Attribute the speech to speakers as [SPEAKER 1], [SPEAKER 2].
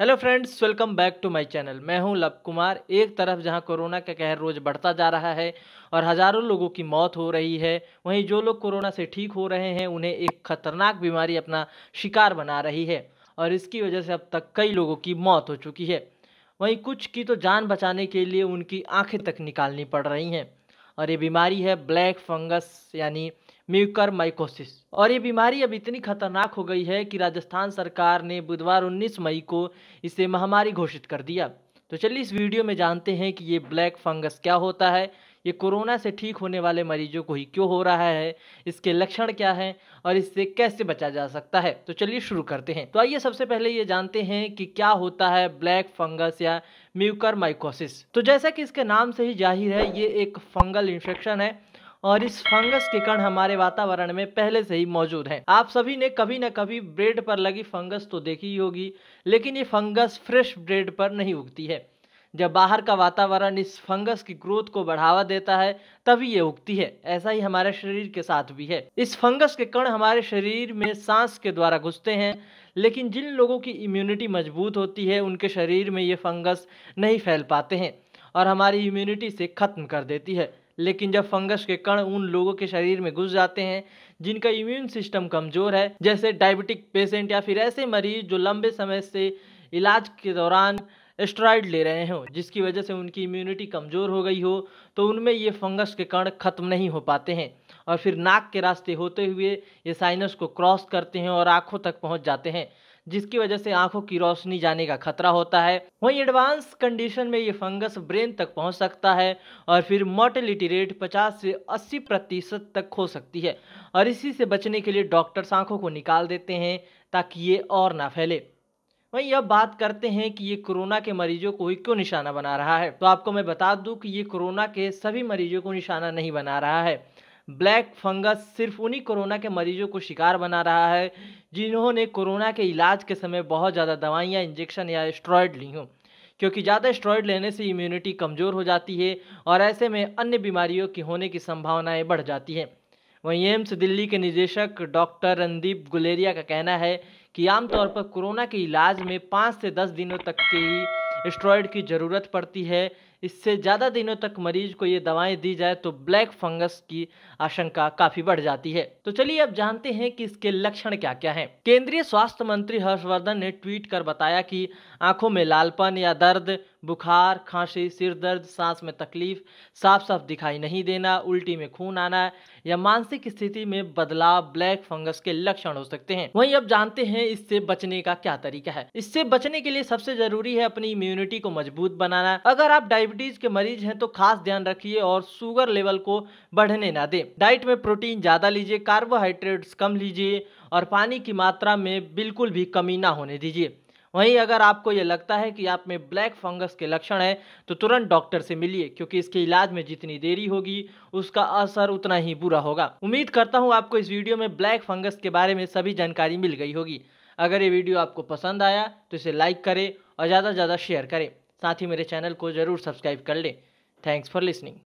[SPEAKER 1] Hello friends welcome back to my channel मैं हूं love Kumar एक तरफ जहां कोरोना का कहर रोज़ बढ़ता जा रहा है और हज़ारों लोगों की मौत हो रही है वहीं जो लोग कोरोना से ठीक हो रहे हैं उन्हें एक खतरनाक बीमारी अपना शिकार बना रही है और इसकी वजह से अब तक कई लोगों की मौत हो चुकी है वहीं कुछ की तो जान बचाने के लिए उनकी आँखें तक निकालनी पड़ रही हैं और ये बीमारी है ब्लैक फंगस यानी म्यूकर माइकोसिस और ये बीमारी अब इतनी खतरनाक हो गई है कि राजस्थान सरकार ने बुधवार 19 मई को इसे महामारी घोषित कर दिया तो चलिए इस वीडियो में जानते हैं कि ये ब्लैक फंगस क्या होता है ये कोरोना से ठीक होने वाले मरीजों को ही क्यों हो रहा है इसके लक्षण क्या हैं और इससे कैसे बचा जा सकता है तो चलिए शुरू करते हैं तो आइए सबसे पहले ये जानते हैं कि क्या होता है ब्लैक फंगस या म्यूकर माइकोसिस तो जैसा कि इसके नाम से ही जाहिर है ये एक फंगल इन्फेक्शन है और इस फंगस के कण हमारे वातावरण में पहले से ही मौजूद हैं आप सभी ने कभी ना कभी ब्रेड पर लगी फंगस तो देखी ही होगी लेकिन ये फंगस फ्रेश ब्रेड पर नहीं उगती है जब बाहर का वातावरण इस फंगस की ग्रोथ को बढ़ावा देता है तभी ये उगती है ऐसा ही हमारे शरीर के साथ भी है इस फंगस के कण हमारे शरीर में सांस के द्वारा घुसते हैं लेकिन जिन लोगों की इम्यूनिटी मजबूत होती है उनके शरीर में ये फंगस नहीं फैल पाते हैं और हमारी इम्यूनिटी से ख़त्म कर देती है लेकिन जब फंगस के कण उन लोगों के शरीर में घुस जाते हैं जिनका इम्यून सिस्टम कमज़ोर है जैसे डायबिटिक पेशेंट या फिर ऐसे मरीज जो लंबे समय से इलाज के दौरान स्ट्राइड ले रहे हों जिसकी वजह से उनकी इम्यूनिटी कमज़ोर हो गई हो तो उनमें ये फंगस के कण ख़त्म नहीं हो पाते हैं और फिर नाक के रास्ते होते हुए ये साइनस को क्रॉस करते हैं और आँखों तक पहुँच जाते हैं जिसकी वजह से आंखों की रोशनी जाने का खतरा होता है वहीं एडवांस कंडीशन में ये फंगस ब्रेन तक पहुंच सकता है और फिर मोर्टिलिटी रेट 50 से 80 प्रतिशत तक हो सकती है और इसी से बचने के लिए डॉक्टर्स आंखों को निकाल देते हैं ताकि ये और ना फैले वहीं अब बात करते हैं कि ये कोरोना के मरीजों को ही क्यों निशाना बना रहा है तो आपको मैं बता दूं कि ये कोरोना के सभी मरीजों को निशाना नहीं बना रहा है ब्लैक फंगस सिर्फ उन्हीं कोरोना के मरीजों को शिकार बना रहा है जिन्होंने कोरोना के इलाज के समय बहुत ज़्यादा दवाइयाँ इंजेक्शन या स्ट्रॉयड ली हों क्योंकि ज़्यादा स्ट्रॉयड लेने से इम्यूनिटी कमज़ोर हो जाती है और ऐसे में अन्य बीमारियों की होने की संभावनाएँ बढ़ जाती हैं वहीं एम्स दिल्ली के निदेशक डॉक्टर रणदीप गुलेरिया का कहना है कि आमतौर पर कोरोना के इलाज में पाँच से दस दिनों तक के ही स्ट्रॉयड की ज़रूरत पड़ती है इससे ज़्यादा दिनों तक मरीज को ये दवाएं दी जाए तो ब्लैक फंगस की आशंका काफ़ी बढ़ जाती है तो चलिए अब जानते हैं कि इसके लक्षण क्या क्या हैं। केंद्रीय स्वास्थ्य मंत्री हर्षवर्धन ने ट्वीट कर बताया कि आंखों में लालपन या दर्द बुखार खांसी सिर दर्द सांस में तकलीफ साफ साफ दिखाई नहीं देना उल्टी में खून आना या मानसिक स्थिति में बदलाव ब्लैक फंगस के लक्षण हो सकते हैं वहीं अब जानते हैं इससे बचने का क्या तरीका है इससे बचने के लिए सबसे जरूरी है अपनी इम्यूनिटी को मजबूत बनाना अगर आप डायबिटीज के मरीज हैं तो खास ध्यान रखिए और शुगर लेवल को बढ़ने ना दें डाइट में प्रोटीन ज्यादा लीजिए कार्बोहाइड्रेट्स कम लीजिए और पानी की मात्रा में बिल्कुल भी कमी ना होने दीजिए वहीं अगर आपको ये लगता है कि आप में ब्लैक फंगस के लक्षण हैं तो तुरंत डॉक्टर से मिलिए क्योंकि इसके इलाज में जितनी देरी होगी उसका असर उतना ही बुरा होगा उम्मीद करता हूँ आपको इस वीडियो में ब्लैक फंगस के बारे में सभी जानकारी मिल गई होगी अगर ये वीडियो आपको पसंद आया तो इसे लाइक करें और ज़्यादा से ज़्यादा शेयर करें साथ ही मेरे चैनल को ज़रूर सब्सक्राइब कर लें थैंक्स फॉर लिसनिंग